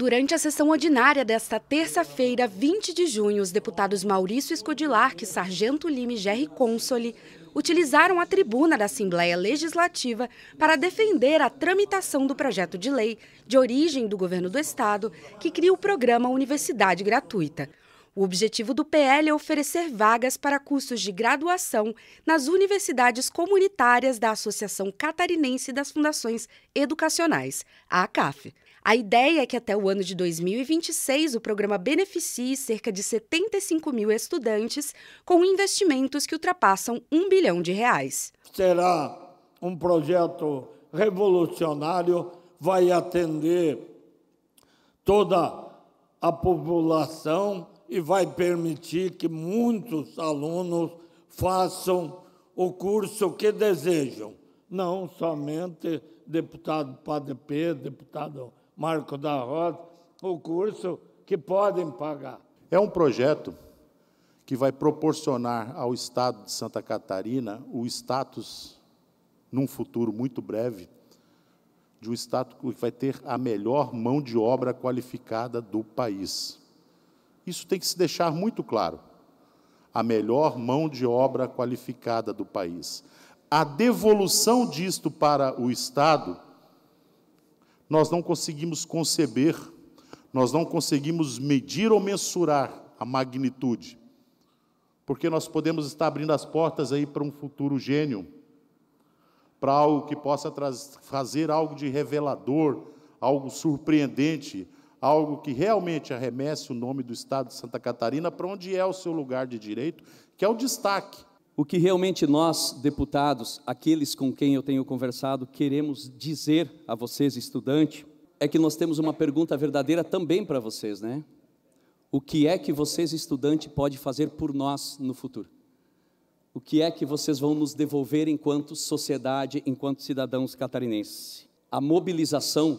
Durante a sessão ordinária desta terça-feira, 20 de junho, os deputados Maurício e Sargento Lime e Gerry Consoli utilizaram a tribuna da Assembleia Legislativa para defender a tramitação do projeto de lei de origem do governo do Estado que cria o programa Universidade Gratuita. O objetivo do PL é oferecer vagas para cursos de graduação nas universidades comunitárias da Associação Catarinense das Fundações Educacionais, a ACAF. A ideia é que até o ano de 2026 o programa beneficie cerca de 75 mil estudantes com investimentos que ultrapassam um bilhão de reais. Será um projeto revolucionário, vai atender toda a população e vai permitir que muitos alunos façam o curso que desejam, não somente deputado Padre deputado Marco da Rosa, o curso que podem pagar. É um projeto que vai proporcionar ao Estado de Santa Catarina o status, num futuro muito breve, de um Estado que vai ter a melhor mão de obra qualificada do país. Isso tem que se deixar muito claro. A melhor mão de obra qualificada do país. A devolução disto para o Estado nós não conseguimos conceber, nós não conseguimos medir ou mensurar a magnitude. Porque nós podemos estar abrindo as portas aí para um futuro gênio, para algo que possa fazer algo de revelador, algo surpreendente, algo que realmente arremesse o nome do Estado de Santa Catarina para onde é o seu lugar de direito, que é o destaque o que realmente nós, deputados, aqueles com quem eu tenho conversado, queremos dizer a vocês, estudante, é que nós temos uma pergunta verdadeira também para vocês, né? O que é que vocês, estudante, pode fazer por nós no futuro? O que é que vocês vão nos devolver enquanto sociedade, enquanto cidadãos catarinenses? A mobilização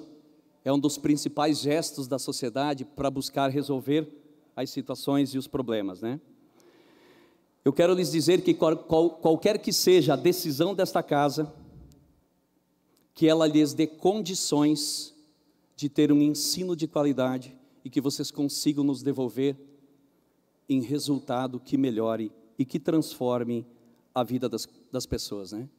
é um dos principais gestos da sociedade para buscar resolver as situações e os problemas, né? Eu quero lhes dizer que qual, qual, qualquer que seja a decisão desta casa, que ela lhes dê condições de ter um ensino de qualidade e que vocês consigam nos devolver em resultado que melhore e que transforme a vida das, das pessoas, né?